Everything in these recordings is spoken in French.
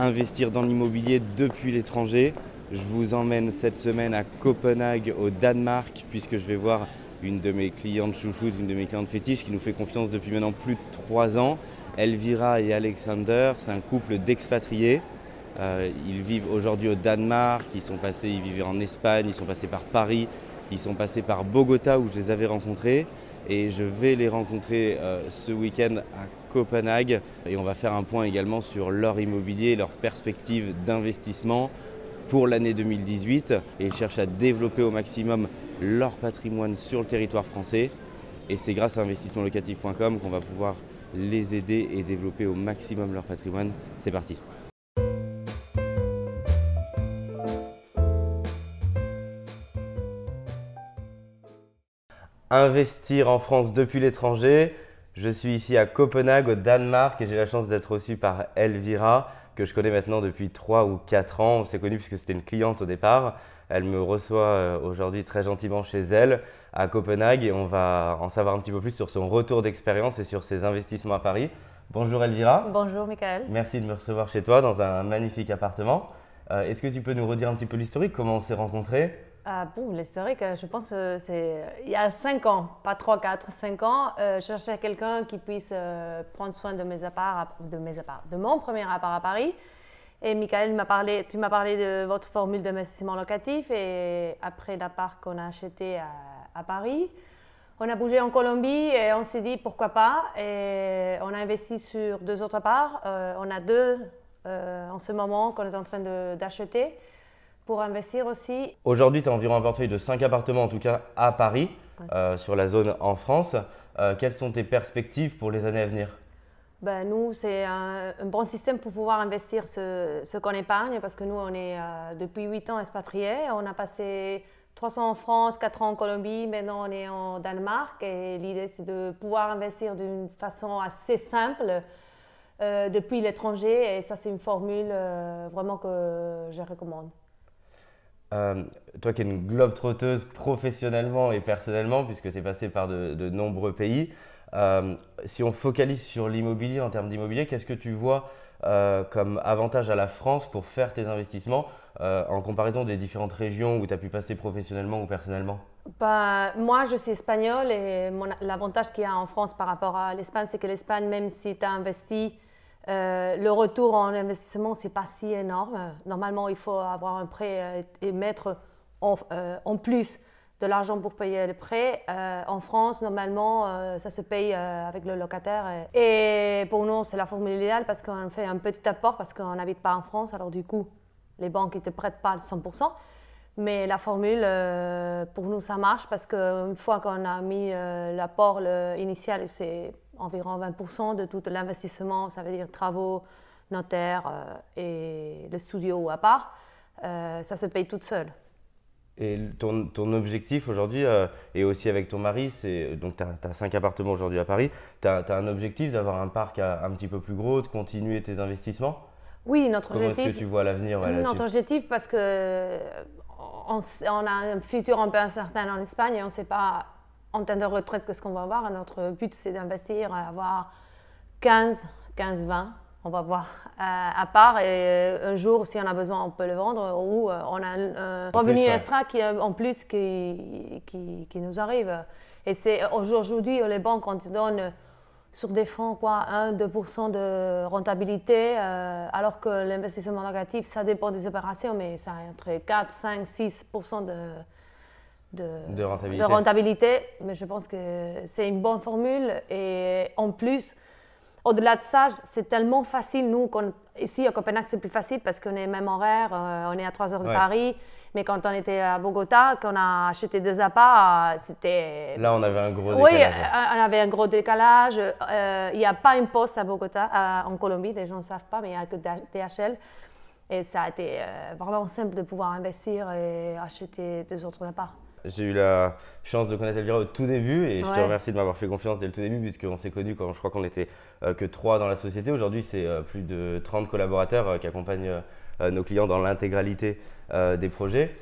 investir dans l'immobilier depuis l'étranger. Je vous emmène cette semaine à Copenhague, au Danemark, puisque je vais voir une de mes clientes chouchoutes, une de mes clientes fétiches qui nous fait confiance depuis maintenant plus de trois ans. Elvira et Alexander, c'est un couple d'expatriés. Euh, ils vivent aujourd'hui au Danemark, ils sont passés, ils vivaient en Espagne, ils sont passés par Paris, ils sont passés par Bogota où je les avais rencontrés. Et je vais les rencontrer euh, ce week-end à Copenhague. Et on va faire un point également sur leur immobilier, leur perspective d'investissement pour l'année 2018. Et ils cherchent à développer au maximum leur patrimoine sur le territoire français. Et c'est grâce à investissementlocatif.com qu'on va pouvoir les aider et développer au maximum leur patrimoine. C'est parti. Investir en France depuis l'étranger, je suis ici à Copenhague, au Danemark, et j'ai la chance d'être reçu par Elvira, que je connais maintenant depuis 3 ou 4 ans. On s'est connu puisque c'était une cliente au départ. Elle me reçoit euh, aujourd'hui très gentiment chez elle, à Copenhague, et on va en savoir un petit peu plus sur son retour d'expérience et sur ses investissements à Paris. Bonjour Elvira. Bonjour Michael. Merci de me recevoir chez toi dans un magnifique appartement. Euh, est-ce que tu peux nous redire un petit peu l'historique, comment on s'est rencontrés ah, bon, l'historique, hein. je pense euh, c'est il y a 5 ans, pas 3, 4, 5 ans, euh, je cherchais quelqu'un qui puisse euh, prendre soin de mes apparts, de mes apparts, de mon premier appart à Paris. Et Michael m'a parlé, tu m'as parlé de votre formule d'investissement locatif et après l'appart qu'on a acheté à, Paris, on a bougé en Colombie et on s'est dit pourquoi pas et on a investi sur deux autres apparts. on a deux en ce moment qu'on est en train d'acheter pour investir aussi. Aujourd'hui, tu as environ un portefeuille de 5 appartements, en tout cas à Paris, euh, sur la zone en France. Euh, quelles sont tes perspectives pour les années à venir ben, Nous, c'est un, bon système pour pouvoir investir ce, qu'on épargne, parce que nous, on est euh, depuis 8 ans expatriés. On a passé 3 ans en France, 4 ans en Colombie, maintenant on est en Danemark. Et l'idée, c'est de pouvoir investir d'une façon assez simple. depuis l'étranger et ça c'est une formule vraiment que je recommande. Euh, toi qui es une globe trotteuse professionnellement et personnellement, puisque tu es passé par de, nombreux pays, euh, si on focalise sur l'immobilier en termes d'immobilier, qu'est-ce que tu vois euh, comme avantage à la France pour faire tes investissements en comparaison des différentes régions où tu as pu passer professionnellement ou personnellement bah, moi, je suis espagnole et l'avantage qu'il y a en France par rapport à l'Espagne, c'est que l'Espagne, même si tu as investi euh, le retour en investissement, ce n'est pas si énorme. Normalement, il faut avoir un prêt euh, et mettre euh, en, plus de l'argent pour payer le prêt. en France, normalement, ça se paye avec le locataire. Et, pour nous, c'est la formule idéale parce qu'on fait un petit apport parce qu'on n'habite pas en France. Alors du coup, les banques ne te prêtent pas 100%. Mais la formule, pour nous, ça marche parce qu'une fois qu'on a mis l'apport initial, c'est environ 20% de tout l'investissement, ça veut dire travaux, notaire euh, et le studio à part, euh, ça se paye toute seule. Et ton, ton objectif aujourd'hui, euh, et aussi avec ton mari, c'est donc tu as, 5 cinq appartements aujourd'hui à Paris, tu as, un objectif d'avoir un parc un petit peu plus gros, de continuer tes investissements Oui, notre objectif. Comment ce que tu vois l'avenir Notre objectif, parce que on, a un futur un peu incertain en Espagne et on ne sait pas en temps de retraite, qu'est-ce qu'on va avoir Notre but, c'est d'investir, avoir 15, 15, 20, on va voir, euh, à part. Et euh, un jour, si on a besoin, on peut le vendre ou euh, on a un revenu extra qui, en plus qui, qui, nous arrive. Et c'est aujourd'hui, les banques, on te donne sur des fonds, quoi, 1-2% de rentabilité, alors que l'investissement négatif, ça dépend des opérations, mais ça entre 4, 5, 6% de de, rentabilité. mais je pense que c'est une bonne formule. Et en plus, au-delà de ça, c'est tellement facile. Nous, ici à Copenhague, c'est plus facile parce qu'on est même horaire, euh, on est à 3 heures de Paris. Mais quand on était à Bogota, qu'on a acheté deux appâts, c'était. Là, on avait un gros décalage. Oui, euh, on avait un gros décalage. Euh, il n'y a pas une poste à Bogota, en Colombie, les gens ne savent pas, mais il n'y a que DHL. Et ça a été vraiment simple de pouvoir investir et acheter deux autres appâts. J'ai eu la chance de connaître Elvira au tout début et je te remercie de m'avoir fait confiance dès le tout début puisqu'on s'est connus quand je crois qu'on n'était euh, que trois dans la société. Aujourd'hui, c'est euh, plus de 30 collaborateurs euh, qui accompagnent nos clients dans l'intégralité des projets.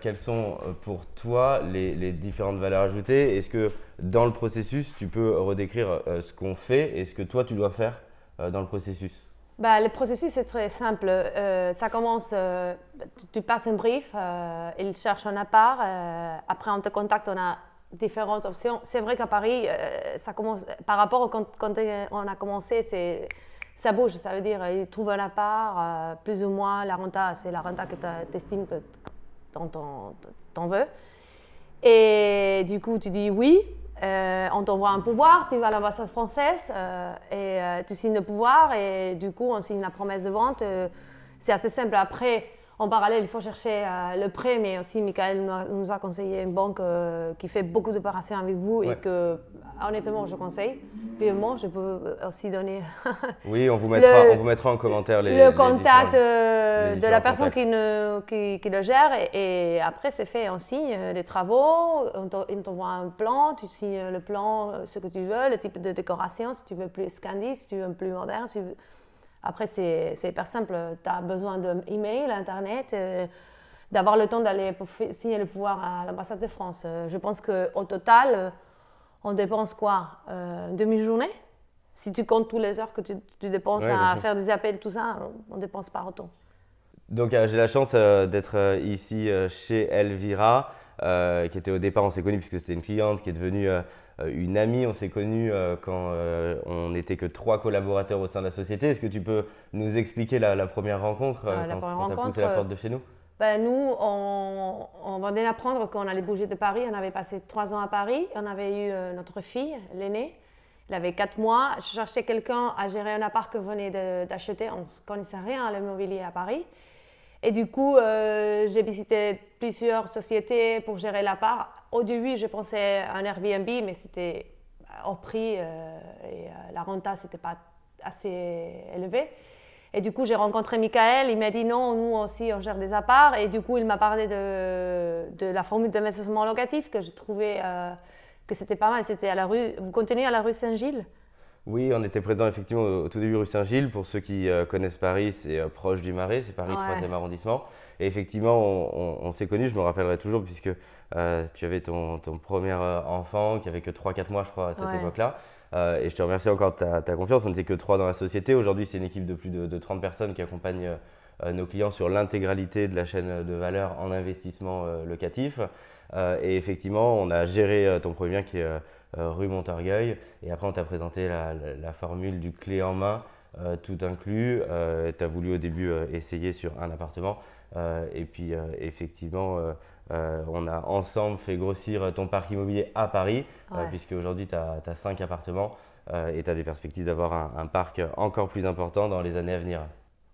quelles sont pour toi les différentes valeurs ajoutées Est-ce que dans le processus, tu peux redécrire ce qu'on fait et ce que toi, tu dois faire dans le processus bah, le processus est très simple. Euh, ça commence, euh, tu, passes un brief, euh, ils cherchent un appart, euh, après on te contacte, on a différentes options. C'est vrai qu'à Paris, ça commence, par rapport au, quand, on a commencé, c'est, ça bouge, ça veut dire ils trouvent un appart, plus ou moins la renta, c'est la renta que tu estimes que t'en, veux. Et du coup, tu dis oui, euh, on t'envoie un pouvoir, tu vas à l'ambassade française euh, et euh, tu signes le pouvoir et du coup on signe la promesse de vente. c'est assez simple. Après, en parallèle, il faut chercher euh, le prêt, mais aussi Michael nous a, conseillé une banque euh, qui fait beaucoup d'opérations avec vous et que, honnêtement, je conseille Puis moi, je peux euh, aussi donner. oui, on vous mettra, on vous mettra en commentaire les. Le contact de la personne qui, ne, qui, le gère et, après c'est fait, on signe les travaux, on t'envoie un plan, tu signes le plan, ce que tu veux, le type de décoration, si tu veux plus scandi, si tu veux plus moderne, si tu veux après, c'est hyper simple. Tu as besoin d'email, Internet, euh, d'avoir le temps d'aller signer le pouvoir à l'ambassade de France. Euh, je pense qu'au total, euh, on dépense quoi demi-journée Si tu comptes toutes les heures que tu, dépenses à faire des appels, tout ça, on ne dépense pas autant. Donc j'ai la chance d'être ici chez Elvira, qui était au départ, on s'est connu, puisque c'est une cliente qui est devenue euh, une amie, on s'est connu euh, quand euh, on n'était que trois collaborateurs au sein de la société. Est-ce que tu peux nous expliquer la, première rencontre ah, quand, tu as poussé la porte de chez nous ben, nous, on, venait d'apprendre qu'on allait bouger de Paris. On avait passé trois ans à Paris. On avait eu notre fille, l'aînée. Elle avait quatre mois. Je cherchais quelqu'un à gérer un appart que venait d'acheter. On ne connaissait rien à l'immobilier à Paris. Et du coup, j'ai visité plusieurs sociétés pour gérer l'appart au début, je pensais à un Airbnb, mais c'était euh, au prix euh, et euh, la renta, n'était pas assez élevé. Et du coup, j'ai rencontré Michael, il m'a dit non, nous aussi, on gère des apparts. Et du coup, il m'a parlé de, la formule d'investissement locatif que j'ai trouvé que c'était pas mal. C'était à la rue, vous contenez à la rue Saint-Gilles oui, on était présent effectivement au tout début rue Saint-Gilles. Pour ceux qui euh, connaissent Paris, c'est euh, proche du Marais, c'est Paris 3e arrondissement. Et effectivement, on, s'est connus, je me rappellerai toujours, puisque euh, tu avais ton, ton, premier enfant qui avait que 3-4 mois, je crois, à cette époque-là. et je te remercie encore de ta, confiance. On n'était que 3 dans la société. Aujourd'hui, c'est une équipe de plus de, de 30 personnes qui accompagnent nos clients sur l'intégralité de la chaîne de valeur en investissement locatif. et effectivement, on a géré ton premier bien qui est euh, rue Montorgueil. Et après, on t'a présenté la, formule du clé en main, euh, tout inclus. Euh, tu as voulu au début essayer sur un appartement. et puis, effectivement, on a ensemble fait grossir ton parc immobilier à Paris, puisque aujourd'hui tu as, cinq appartements et tu as des perspectives d'avoir un parc encore plus important dans les années à venir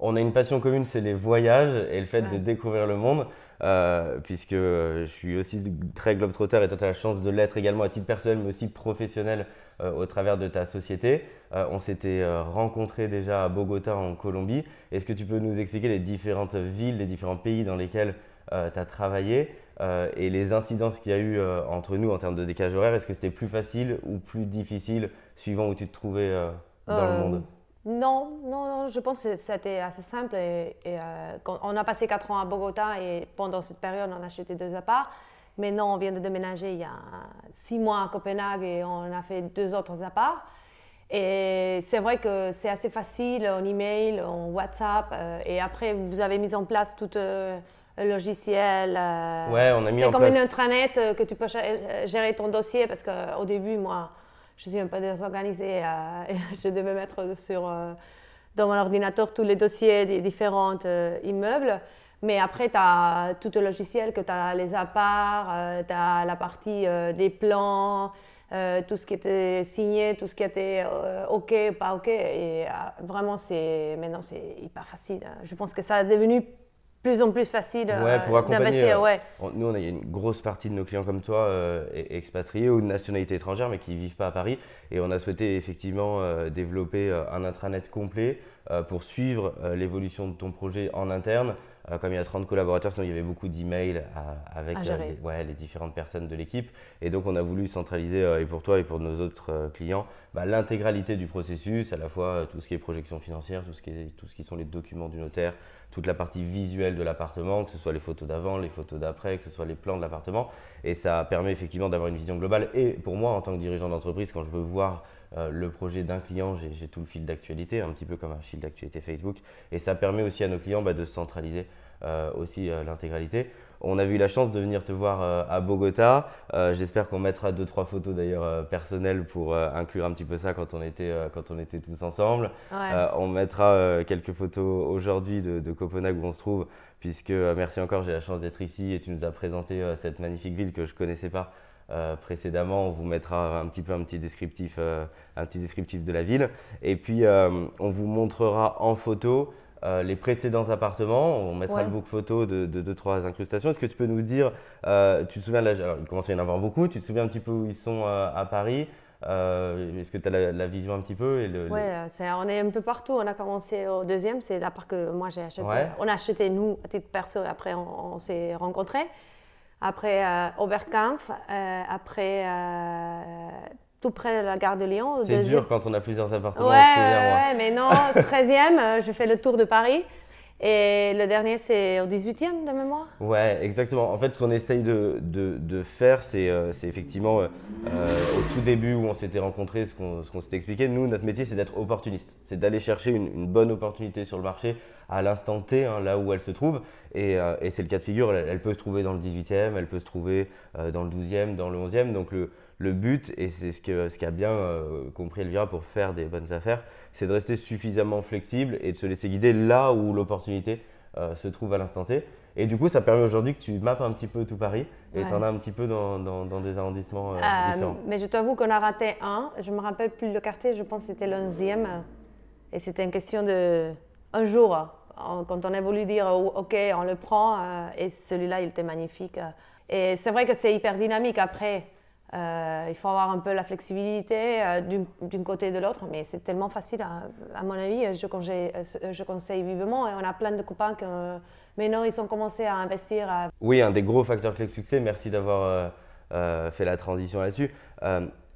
on a une passion commune, c'est les voyages et le fait de découvrir le monde, euh, puisque je suis aussi très globetrotter et toi, tu as la chance de l'être également à titre personnel, mais aussi professionnel euh, au travers de ta société. Euh, on s'était rencontrés déjà à Bogota, en Colombie. Est-ce que tu peux nous expliquer les différentes villes, les différents pays dans lesquels tu as travaillé et les incidences qu'il y a eu entre nous en termes de décalage horaire Est-ce que c'était plus facile ou plus difficile suivant où tu te trouvais dans le monde non, non, non, je pense que c'était assez simple. Et, euh, on a passé quatre ans à Bogota et pendant cette période, on a acheté deux apparts. Maintenant, on vient de déménager il y a six mois à Copenhague et on a fait deux autres apparts. Et c'est vrai que c'est assez facile en email, en WhatsApp. Euh, et après, vous avez mis en place tout euh, le logiciel. ouais, on a mis en place. C'est comme une intranet que tu peux gérer ton dossier parce qu'au début, moi, je suis un peu désorganisée. et euh, je devais mettre sur, euh, dans mon ordinateur tous les dossiers des différents euh, immeubles. Mais après, tu as tout le logiciel que tu as les apparts, tu as la partie des plans, tout ce qui était signé, tout ce qui était OK, pas OK. Et vraiment, c'est, maintenant, c'est hyper facile. Hein. Je pense que ça est devenu plus en plus facile d'investir. pour euh, nous, on a une grosse partie de nos clients comme toi, euh, e-, expatriés ou de nationalité étrangère, mais qui ne vivent pas à Paris. Et on a souhaité effectivement euh, développer un intranet complet pour suivre l'évolution de ton projet en interne, euh, comme il y a 30 collaborateurs, sinon il y avait beaucoup d'emails avec euh, les, différentes personnes de l'équipe. Et donc on a voulu centraliser, euh, et pour toi et pour nos autres clients, bah, l'intégralité du processus, à la fois tout ce qui est projection financière, tout ce qui, est, tout ce qui sont les documents du notaire, toute la partie visuelle de l'appartement, que ce soit les photos d'avant, les photos d'après, que ce soit les plans de l'appartement. Et ça permet effectivement d'avoir une vision globale. Et pour moi, en tant que dirigeant d'entreprise, quand je veux voir euh, le projet d'un client, j'ai tout le fil d'actualité, un petit peu comme un fil d'actualité Facebook. Et ça permet aussi à nos clients bah, de centraliser euh, aussi euh, l'intégralité. On a eu la chance de venir te voir à Bogota. J'espère qu'on mettra deux trois photos d'ailleurs personnelles pour inclure un petit peu ça quand on était tous ensemble. on mettra quelques photos aujourd'hui de, Copenhague où on se trouve, puisque merci encore, j'ai la chance d'être ici et tu nous as présenté cette magnifique ville que je ne connaissais pas. Euh, précédemment. On vous mettra un petit peu un petit descriptif, euh, un petit descriptif de la ville. Et puis, euh, on vous montrera en photo les précédents appartements. On mettra le book photo de, deux, trois incrustations. Est-ce que tu peux nous dire, tu te souviens, de alors il commence à y en avoir beaucoup, tu te souviens un petit peu où ils sont à Paris Est-ce que tu as la, vision un petit peu et le, Oui, on est un peu partout. On a commencé au deuxième, c'est l'appart que moi j'ai acheté. On a acheté nous à titre perso et après on, on s'est rencontrés après euh, Oberkampf, euh, après euh, tout près de la gare de Lyon. C'est dur quand on a plusieurs appartements. Ouais, ouais mais non, 13e, euh, je fais le tour de Paris. Et le dernier, c'est au 18e de mémoire Ouais, exactement. En fait, ce qu'on essaye de, de, de faire, c'est euh, effectivement euh, euh, au tout début où on s'était rencontrés, ce qu'on s'était expliqué. Nous, notre métier, c'est d'être opportuniste. C'est d'aller chercher une, bonne opportunité sur le marché à l'instant T, hein, là où elle se trouve. Et, c'est le cas de figure. Elle, elle, peut se trouver dans le 18e, elle peut se trouver dans le 12e, dans le 11e. Donc, le, le but, et c'est ce qu'a ce bien euh, compris Elvira pour faire des bonnes affaires, c'est de rester suffisamment flexible et de se laisser guider là où l'opportunité euh, se trouve à l'instant T. Et du coup, ça permet aujourd'hui que tu mappes un petit peu tout Paris et tu en as un petit peu dans, des arrondissements euh, différents. Mais je t'avoue qu'on a raté un. Je me rappelle plus le quartier, je pense que c'était l'11e. Et c'était une question de un jour, quand on a voulu dire oh, OK, on le prend. et celui-là, il était magnifique. Et c'est vrai que c'est hyper dynamique. Après, euh, il faut avoir un peu la flexibilité euh, d'une d'un côté et de l'autre, mais c'est tellement facile, hein. à, mon avis, euh, je conseille, vivement. Et on a plein de copains qui, maintenant, ils ont commencé à investir. Oui, un des gros facteurs clés de succès, merci d'avoir fait la transition là-dessus.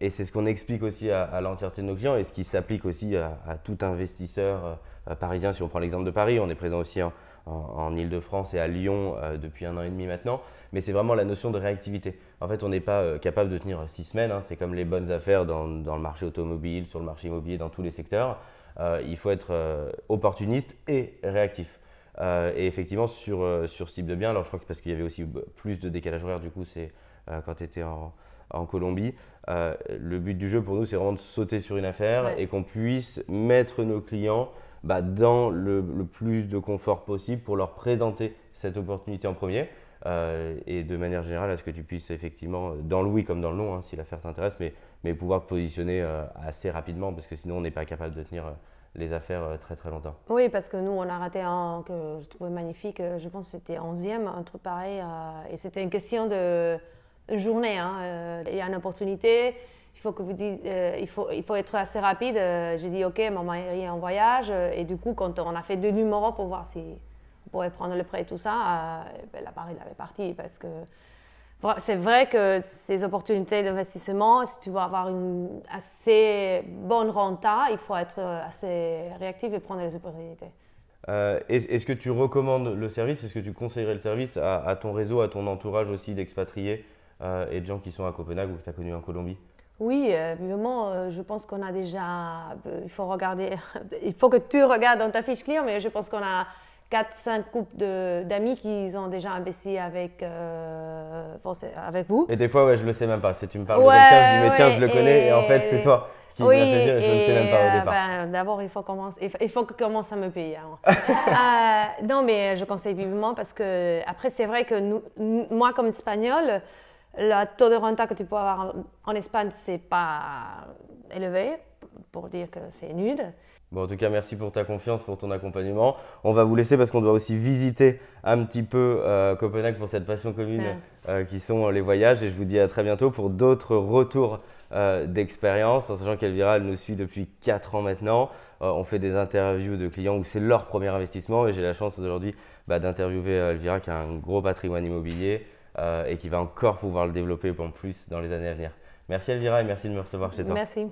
et c'est ce qu'on explique aussi à, l'entièreté de nos clients et ce qui s'applique aussi à, tout investisseur parisien. Si on prend l'exemple de Paris, on est présent aussi en, en, en Ile-de-France et à Lyon depuis un an et demi maintenant mais c'est vraiment la notion de réactivité. En fait, on n'est pas euh, capable de tenir six semaines, hein. c'est comme les bonnes affaires dans, le marché automobile, sur le marché immobilier, dans tous les secteurs. Euh, il faut être euh, opportuniste et réactif. et effectivement, sur, sur ce type de bien, alors je crois que parce qu'il y avait aussi plus de décalage horaire, du coup, c'est quand tu étais en, en Colombie. le but du jeu pour nous, c'est vraiment de sauter sur une affaire et qu'on puisse mettre nos clients bah, dans le, plus de confort possible pour leur présenter cette opportunité en premier. Euh, et de manière générale, à ce que tu puisses effectivement, euh, dans le oui comme dans le non, hein, si l'affaire t'intéresse, mais, mais, pouvoir te positionner euh, assez rapidement, parce que sinon on n'est pas capable de tenir les affaires très très longtemps. Oui, parce que nous, on a raté un que je trouvais magnifique, je pense que c'était 11e, un truc pareil, et c'était une question de journée. Hein, il y a une opportunité, il faut, que vous dise, il faut, il faut être assez rapide. J'ai dit, ok, maman mari est en voyage, et du coup, quand on a fait deux numéros pour voir si pourrait prendre le prêt et tout ça, euh, ben, la part, il avait parti parce que c'est vrai que ces opportunités d'investissement, si tu veux avoir une assez bonne renta, il faut être euh, assez réactif et prendre les opportunités. Euh, est-ce que tu recommandes le service Est-ce que tu conseillerais le service à, ton réseau, à ton entourage aussi d'expatriés et de gens qui sont à Copenhague ou que tu as connus en Colombie oui, évidemment, je pense qu'on a déjà. Il faut regarder. Il faut que tu regardes dans ta fiche client, mais je pense qu'on a 4-5 couples d'amis qui ont déjà investi avec, euh, avec vous. Et des fois, ouais, je le sais même pas. Si tu me parles de quelqu'un, je dis, mais tiens, je le connais, et, en fait, c'est toi. Qui oui, fait dire, je ne sais même pas au départ. Euh, ben, d'abord, il faut, commencer, il faut commence à me payer. Hein. Euh, non, mais je conseille vivement parce que, après, c'est vrai que nous, moi, comme espagnol, le taux de renta que tu peux avoir en, en Espagne, c'est pas élevé, pour dire que c'est nul en tout cas, merci pour ta confiance, pour ton accompagnement. On va vous laisser parce qu'on doit aussi visiter un petit peu euh, Copenhague pour cette passion commune ben. euh, qui sont euh, les voyages. Et je vous dis à très bientôt pour d'autres retours d'expérience, en sachant qu'Elvira, elle nous suit depuis 4 ans maintenant. on fait des interviews de clients où c'est leur premier investissement. Et j'ai la chance aujourd'hui bah, d'interviewer Elvira qui a un gros patrimoine immobilier et qui va encore pouvoir le développer en plus dans les années à venir. Merci Elvira et merci de me recevoir chez toi. Merci.